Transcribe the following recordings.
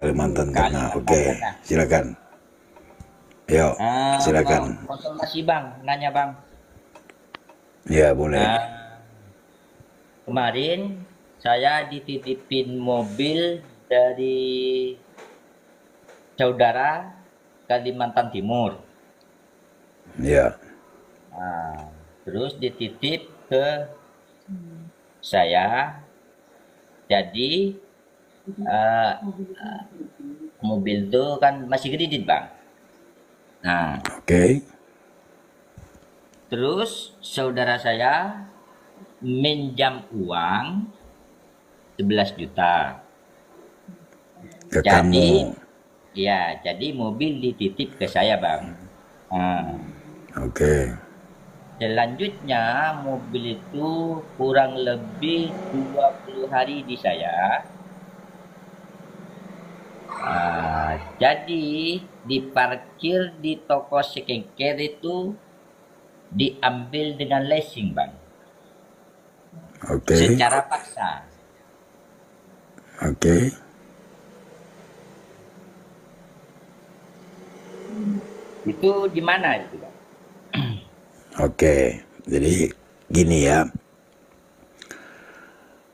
Kalimantan Tengah. Oke, okay. silakan. Yo, uh, silakan. Konsultasi bang, nanya bang. Ya boleh. Uh, kemarin saya dititipin mobil dari saudara Kalimantan Timur. Ya. Nah, terus dititip ke saya. Jadi uh, mobil itu kan masih kredit bang nah oke okay. terus saudara saya minjam uang 11 juta ke jadi, kamu ya jadi mobil dititip ke saya bang Uh. oke okay. Selanjutnya mobil itu kurang lebih 20 hari di saya Ah, jadi diparkir di toko skincare itu diambil dengan leasing, Bang. Oke. Okay. Secara paksa. Oke. Okay. Itu di mana itu, Bang? Oke. Okay. Jadi gini ya.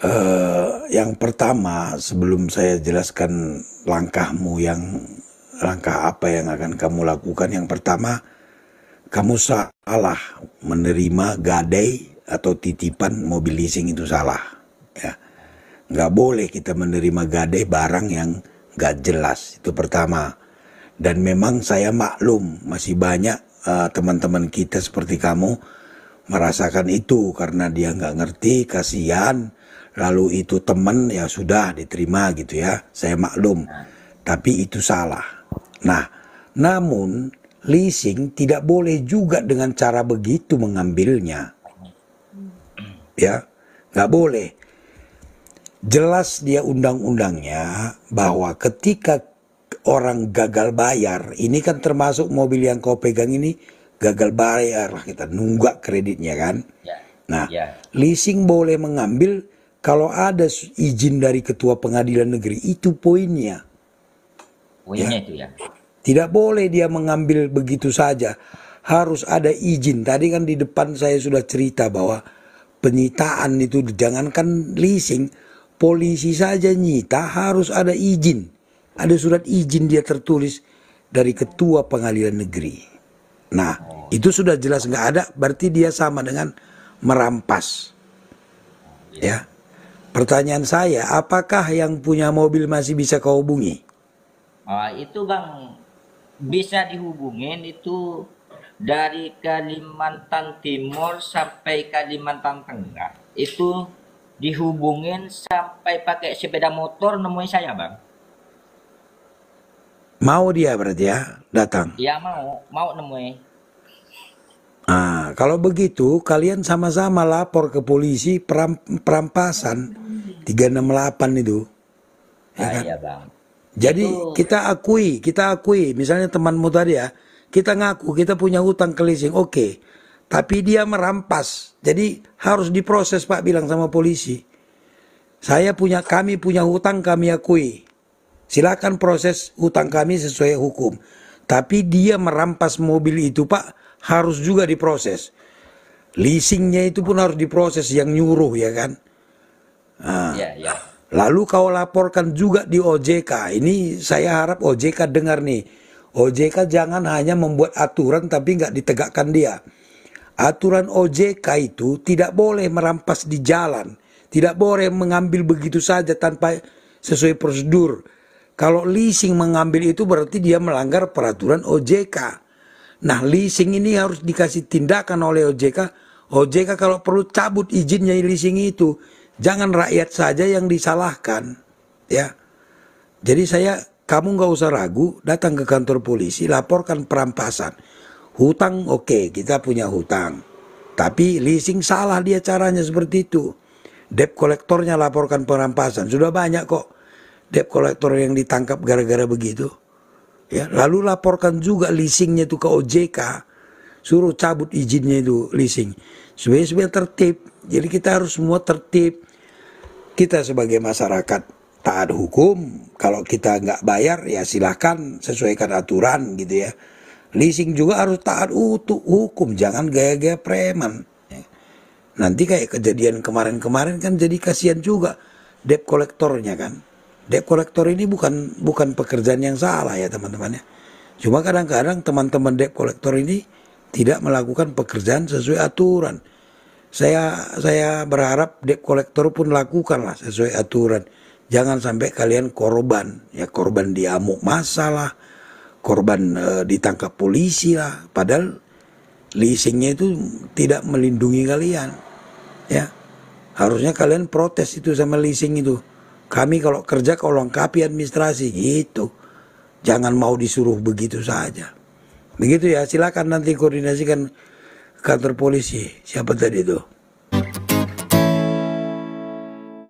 uh, yang pertama sebelum saya jelaskan langkahmu yang langkah apa yang akan kamu lakukan yang pertama kamu salah menerima gadai atau titipan mobil leasing itu salah ya nggak boleh kita menerima gadai barang yang nggak jelas itu pertama dan memang saya maklum masih banyak eh, teman-teman uh, kita seperti kamu merasakan itu karena dia nggak ngerti kasihan lalu itu teman ya sudah diterima gitu ya saya maklum nah. tapi itu salah nah namun leasing tidak boleh juga dengan cara begitu mengambilnya ya nggak boleh jelas dia undang-undangnya bahwa ketika orang gagal bayar ini kan termasuk mobil yang kau pegang ini gagal bayar kita nunggak kreditnya kan ya. nah ya. leasing boleh mengambil kalau ada izin dari ketua pengadilan negeri itu poinnya. Poinnya ya. itu ya. Tidak boleh dia mengambil begitu saja. Harus ada izin. Tadi kan di depan saya sudah cerita bahwa penyitaan itu jangankan leasing, polisi saja nyita harus ada izin. Ada surat izin dia tertulis dari ketua pengadilan negeri. Nah, oh. itu sudah jelas nggak ada, berarti dia sama dengan merampas. Oh, iya. Ya. Pertanyaan saya, apakah yang punya mobil masih bisa kau hubungi? Ah, itu Bang, bisa dihubungin itu dari Kalimantan Timur sampai Kalimantan Tengah. Itu dihubungin sampai pakai sepeda motor nemuin saya Bang. Mau dia berarti ya datang? Ya mau, mau nemuin. Nah, kalau begitu kalian sama-sama lapor ke polisi peram, perampasan 368 itu. Ya ah, kan? iya bang. Jadi kita akui, kita akui. Misalnya temanmu tadi ya, kita ngaku kita punya hutang ke leasing, oke. Okay. Tapi dia merampas, jadi harus diproses Pak bilang sama polisi. Saya punya, kami punya hutang kami akui. Silakan proses hutang kami sesuai hukum. Tapi dia merampas mobil itu Pak harus juga diproses. Leasingnya itu pun harus diproses yang nyuruh ya kan. Nah, ya, ya. Lalu kau laporkan juga di OJK. Ini saya harap OJK dengar nih. OJK jangan hanya membuat aturan tapi nggak ditegakkan dia. Aturan OJK itu tidak boleh merampas di jalan. Tidak boleh mengambil begitu saja tanpa sesuai prosedur. Kalau leasing mengambil itu berarti dia melanggar peraturan OJK. Nah leasing ini harus dikasih tindakan oleh OJK. OJK kalau perlu cabut izinnya leasing itu Jangan rakyat saja yang disalahkan, ya. Jadi saya, kamu nggak usah ragu, datang ke kantor polisi, laporkan perampasan. Hutang oke, okay, kita punya hutang. Tapi leasing salah dia caranya seperti itu. Debt kolektornya laporkan perampasan. Sudah banyak kok debt kolektor yang ditangkap gara-gara begitu. Ya, lalu laporkan juga leasingnya itu ke OJK suruh cabut izinnya itu leasing. Supaya supaya tertib. Jadi kita harus semua tertib kita sebagai masyarakat taat hukum kalau kita nggak bayar ya silahkan sesuaikan aturan gitu ya leasing juga harus taat utuh hukum jangan gaya-gaya preman ya. nanti kayak kejadian kemarin-kemarin kan jadi kasihan juga debt kolektornya kan debt kolektor ini bukan bukan pekerjaan yang salah ya teman temannya cuma kadang-kadang teman-teman debt kolektor ini tidak melakukan pekerjaan sesuai aturan saya saya berharap debt collector pun lakukanlah sesuai aturan. Jangan sampai kalian korban, ya korban diamuk masalah, korban e, ditangkap polisi lah. Padahal leasingnya itu tidak melindungi kalian, ya harusnya kalian protes itu sama leasing itu. Kami kalau kerja kalau lengkapi administrasi gitu, jangan mau disuruh begitu saja. Begitu ya, silakan nanti koordinasikan kantor polisi siapa tadi itu